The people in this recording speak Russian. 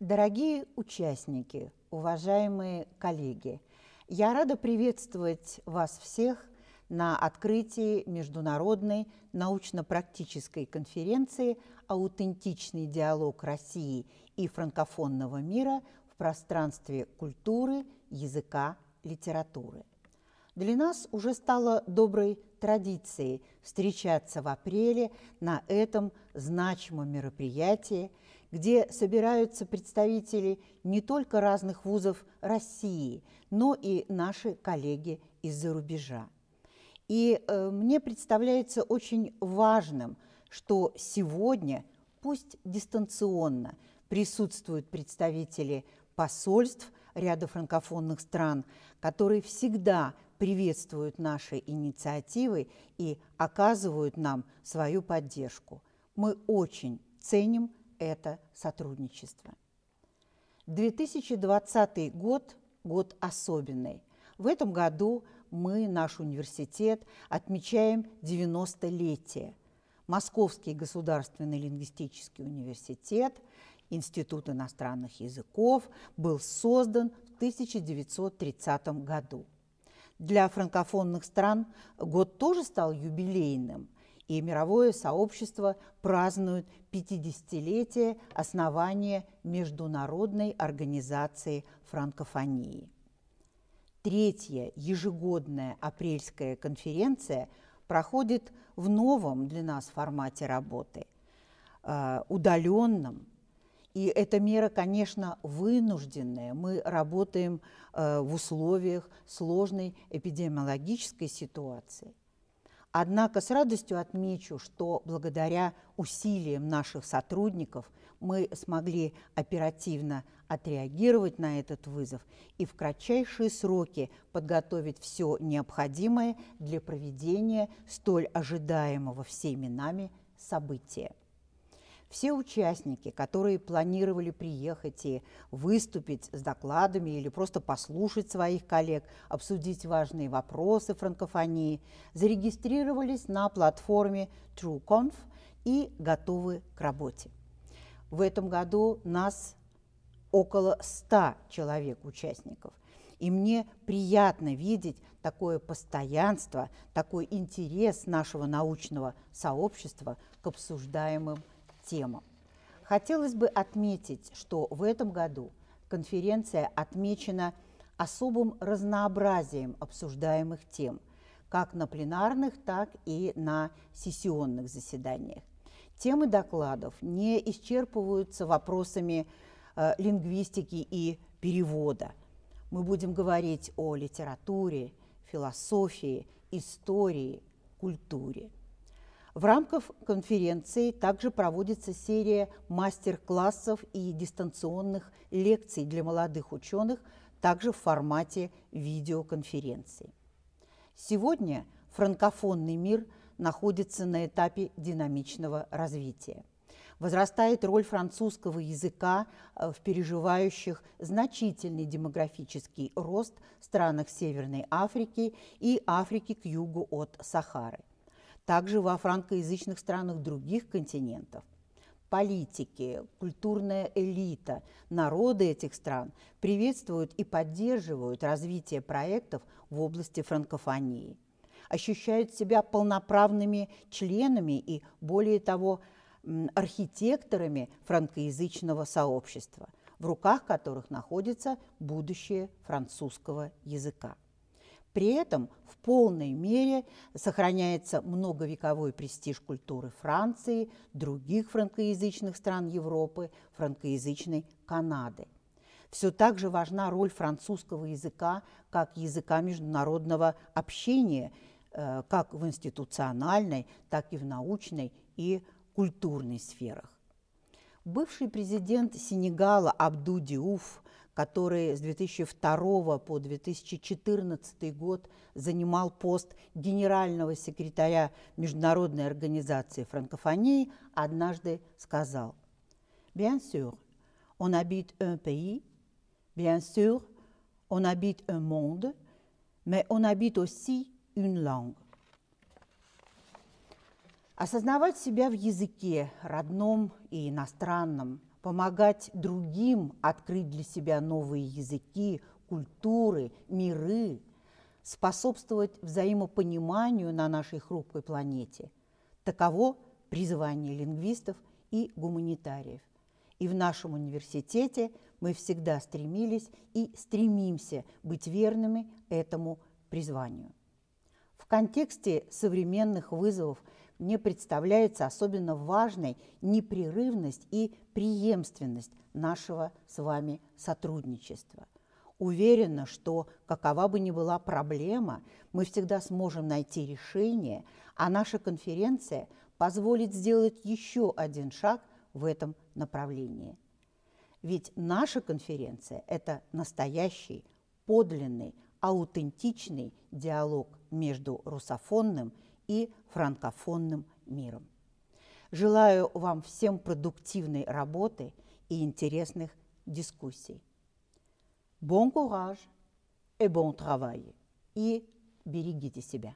Дорогие участники, уважаемые коллеги, я рада приветствовать вас всех на открытии Международной научно-практической конференции «Аутентичный диалог России и франкофонного мира в пространстве культуры, языка, литературы». Для нас уже стало доброй традицией встречаться в апреле на этом значимом мероприятии, где собираются представители не только разных вузов России, но и наши коллеги из-за рубежа. И э, мне представляется очень важным, что сегодня, пусть дистанционно, присутствуют представители посольств ряда франкофонных стран, которые всегда приветствуют наши инициативы и оказывают нам свою поддержку. Мы очень ценим это сотрудничество. 2020 год – год особенный. В этом году мы, наш университет, отмечаем 90-летие. Московский государственный лингвистический университет, Институт иностранных языков был создан в 1930 году. Для франкофонных стран год тоже стал юбилейным, и мировое сообщество празднует 50-летие основания Международной организации франкофонии. Третья ежегодная апрельская конференция проходит в новом для нас формате работы, э, удаленном, и эта мера, конечно, вынужденная. Мы работаем э, в условиях сложной эпидемиологической ситуации. Однако с радостью отмечу, что благодаря усилиям наших сотрудников мы смогли оперативно отреагировать на этот вызов и в кратчайшие сроки подготовить все необходимое для проведения столь ожидаемого всеми нами события. Все участники, которые планировали приехать и выступить с докладами или просто послушать своих коллег, обсудить важные вопросы франкофонии, зарегистрировались на платформе TrueConf и готовы к работе. В этом году нас около 100 человек-участников – и мне приятно видеть такое постоянство, такой интерес нашего научного сообщества к обсуждаемым темам. Хотелось бы отметить, что в этом году конференция отмечена особым разнообразием обсуждаемых тем, как на пленарных, так и на сессионных заседаниях. Темы докладов не исчерпываются вопросами э, лингвистики и перевода. Мы будем говорить о литературе, философии, истории, культуре. В рамках конференции также проводится серия мастер-классов и дистанционных лекций для молодых ученых, также в формате видеоконференции. Сегодня франкофонный мир находится на этапе динамичного развития. Возрастает роль французского языка э, в переживающих значительный демографический рост странах Северной Африки и Африки к югу от Сахары – также во франкоязычных странах других континентов. Политики, культурная элита, народы этих стран приветствуют и поддерживают развитие проектов в области франкофонии, ощущают себя полноправными членами и, более того, архитекторами франкоязычного сообщества, в руках которых находится будущее французского языка. При этом в полной мере сохраняется многовековой престиж культуры Франции, других франкоязычных стран Европы, франкоязычной Канады. Все так же важна роль французского языка как языка международного общения, э, как в институциональной, так и в научной и культурной сферах. Бывший президент Сенегала Абду Диуф который с 2002 по 2014 год занимал пост генерального секретаря Международной организации франкофонии, однажды сказал «Bien sûr, on habite un pays, bien sûr, on habite un monde, mais on habite aussi une langue». Осознавать себя в языке, родном и иностранном – помогать другим открыть для себя новые языки, культуры, миры, способствовать взаимопониманию на нашей хрупкой планете. Таково призвание лингвистов и гуманитариев. И в нашем университете мы всегда стремились и стремимся быть верными этому призванию. В контексте современных вызовов мне представляется особенно важной непрерывность и преемственность нашего с вами сотрудничества. Уверена, что какова бы ни была проблема, мы всегда сможем найти решение, а наша конференция позволит сделать еще один шаг в этом направлении. Ведь наша конференция – это настоящий, подлинный, аутентичный диалог – между русофонным и франкофонным миром. Желаю вам всем продуктивной работы и интересных дискуссий. Bon courage et bon travail. И берегите себя.